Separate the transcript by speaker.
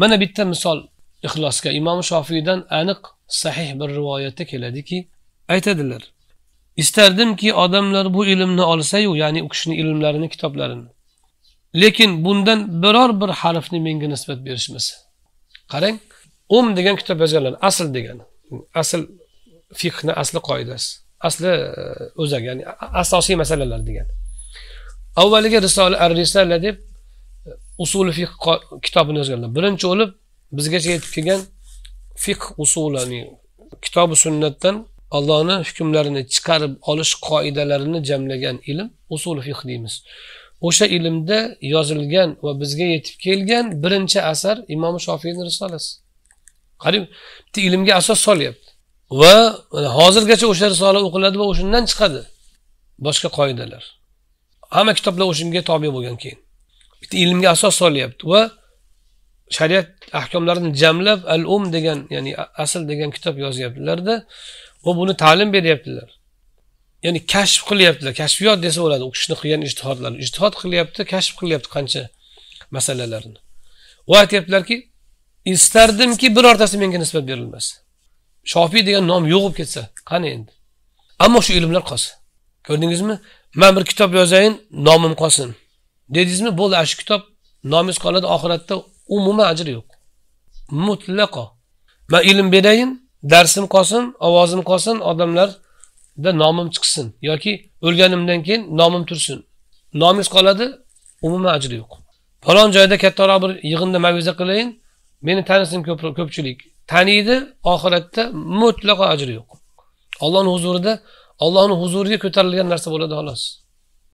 Speaker 1: mana bitta misol ixlosga imom shofiydan aniq sahih bir rivoyatda keladiki aytadilar istardimki odamlar bu ilmni olsayu ya'ni u kishini ilmlarini kitoblarini lekin bundan biror bir harfni menga nisbat berishmasa qarang um degan kitob yozganlar asl degani asl fiqni asli qoidasi asli e, o'zagi ya'ni asosiy masalalar degani avvaliga risola ar risala deb usuli fiq kitobini yozganlar birinchi bo'lib bizgacha yetib kelgan fiq usuli ya'ni kitobi sunnatdan allohni hukmlarini chiqarib olish qoidalarini jamlagan ilm usul fiq deymiz o'sha ilmda yozilgan va bizga yetib kelgan birinchi asar imom shofiyni risolasi qarang bitta ilmga asos solyapti va hozirgacha o'sha risola o'qiladi va o'shandan chiqadi boshqa qoidalar hamma kitoblar o'shanga tobe bo'lgan keyin bitta ilmga asos solyapti va shariat ahkomlarini jamlab al um degan ya'ni asl degan kitob yozyaptilarda va buni ta'lim beryaptilar ya'ni kashf qilyaptilar kashfiyot desa bo'ladi u kishini qilgan ijtihodlar ijtihod qilyapti kashf qilyapti qancha masalalarni u aytyaptilarki istardimki birortasi menga nisbat berilmas shofiy degan nom yo'q bo'lib ketsa qani endi ammo shu ilmlar qolsin ko'rdingizmi man bir kitob yozayin nomim qolsin dedingizmi bo'ldi ana shu kitob nomiz qoladi oxiratda umuman ajri yo'q mutlaqo man ilm berayin darsim qolsin ovozim qolsin odamlarda nomim chiqsin yoki o'lganimdan keyin nomim tursin nomingiz qoladi umuman ajri yo'q falon joyda kattaroq bir yig'inda maviza qilayin meni tanisin ko'pchilik taniydi oxiratda mutlaqo ajri yo'q ollohni huzurida ollohni huzuriga ko'tarilgan narsa bo'ladi xolos